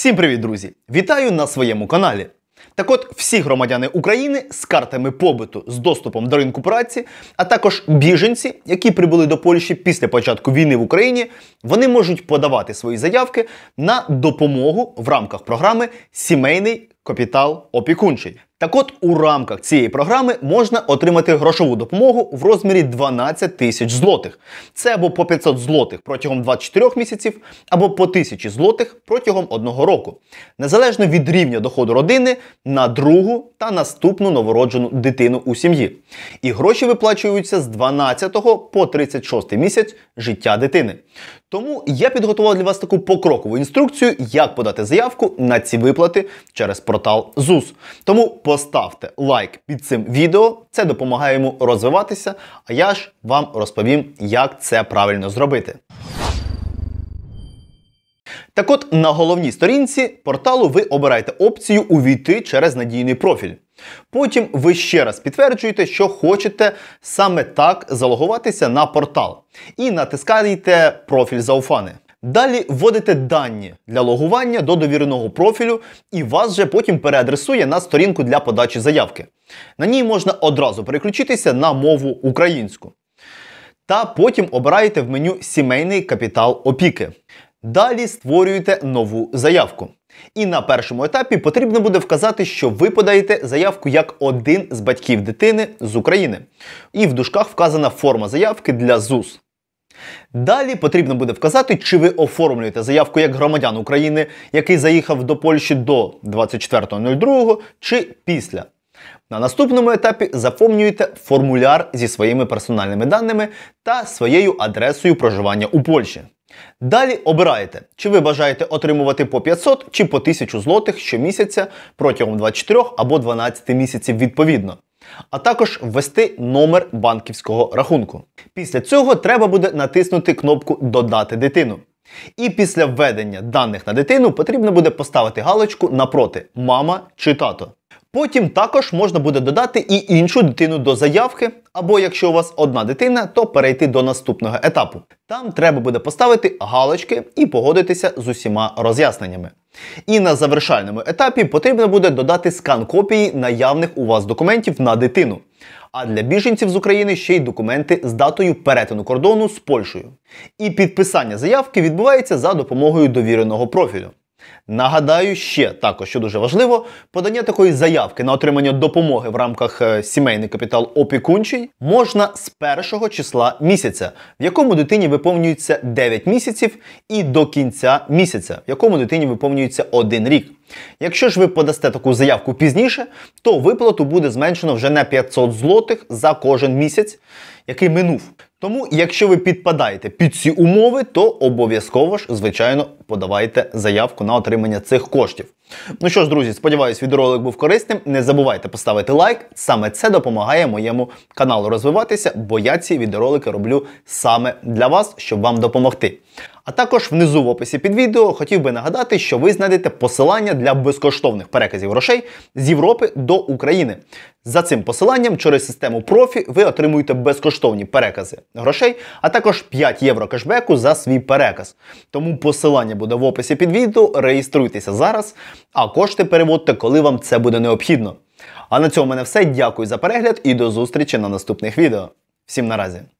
Всім привіт, друзі! Вітаю на своєму каналі. Так от, всі громадяни України з картами побиту з доступом до ринку праці, а також біженці, які прибули до Польщі після початку війни в Україні, вони можуть подавати свої заявки на допомогу в рамках програми Сімейний капітал опікунчий. Так от у рамках цієї програми можна отримати грошову допомогу в розмірі 12 тисяч злотих. Це або по 500 злотих протягом 24 місяців, або по 1000 злотих протягом одного року, незалежно від рівня доходу родини на другу та наступну новороджену дитину у сім'ї. І гроші виплачуються з 12 по 36 місяць життя дитини. Тому я підготував для вас таку покрокову інструкцію, як подати заявку на ці виплати через портал ЗУС. Тому поставте лайк під цим відео, це допомагає йому розвиватися. А я ж вам розповім, як це правильно зробити. Так от на головній сторінці порталу ви обираєте опцію Увійти через надійний профіль. Потім ви ще раз підтверджуєте, що хочете саме так залогуватися на портал. І натискаєте профіль зауфани. Далі вводите дані для логування до довіреного профілю, і вас вже потім переадресує на сторінку для подачі заявки. На ній можна одразу переключитися на мову українську. Та потім обираєте в меню Сімейний капітал опіки. Далі створюєте нову заявку. І на першому етапі потрібно буде вказати, що ви подаєте заявку як один з батьків дитини з України. І в дужках вказана форма заявки для ЗУС. Далі потрібно буде вказати, чи ви оформлюєте заявку як громадян України, який заїхав до Польщі до 24.02 чи після. На наступному етапі заповнюєте формуляр зі своїми персональними даними та своєю адресою проживання у Польщі. Далі обираєте, чи ви бажаєте отримувати по 500 чи по 1000 злотих щомісяця протягом 24 або 12 місяців відповідно а також ввести номер банківського рахунку. Після цього треба буде натиснути кнопку Додати дитину. І після введення даних на дитину потрібно буде поставити галочку напроти мама чи тато. Потім також можна буде додати і іншу дитину до заявки, або якщо у вас одна дитина, то перейти до наступного етапу. Там треба буде поставити галочки і погодитися з усіма роз'ясненнями. І на завершальному етапі потрібно буде додати скан копії наявних у вас документів на дитину. А для біженців з України ще й документи з датою перетину кордону з Польщею. І підписання заявки відбувається за допомогою довіреного профілю. Нагадаю, ще також, що дуже важливо, подання такої заявки на отримання допомоги в рамках е, сімейний капітал опікунчий можна з першого числа місяця, в якому дитині виповнюється 9 місяців, і до кінця місяця, в якому дитині виповнюється 1 рік. Якщо ж ви подасте таку заявку пізніше, то виплату буде зменшено вже на 500 злотих за кожен місяць, який минув. Тому, якщо ви підпадаєте під ці умови, то обов'язково ж, звичайно, подавайте заявку на отримання цих коштів. Ну що ж, друзі, сподіваюсь, відеоролик був корисним. Не забувайте поставити лайк. Саме це допомагає моєму каналу розвиватися, бо я ці відеоролики роблю саме для вас, щоб вам допомогти. А також внизу в описі під відео хотів би нагадати, що ви знайдете посилання для безкоштовних переказів грошей з Європи до України. За цим посиланням через систему профі ви отримуєте безкоштовні перекази грошей, а також 5 євро кешбеку за свій переказ. Тому посилання буде в описі під відео. Реєструйтеся зараз, а кошти переводьте, коли вам це буде необхідно. А на цьому в мене все. Дякую за перегляд і до зустрічі на наступних відео. Всім наразі.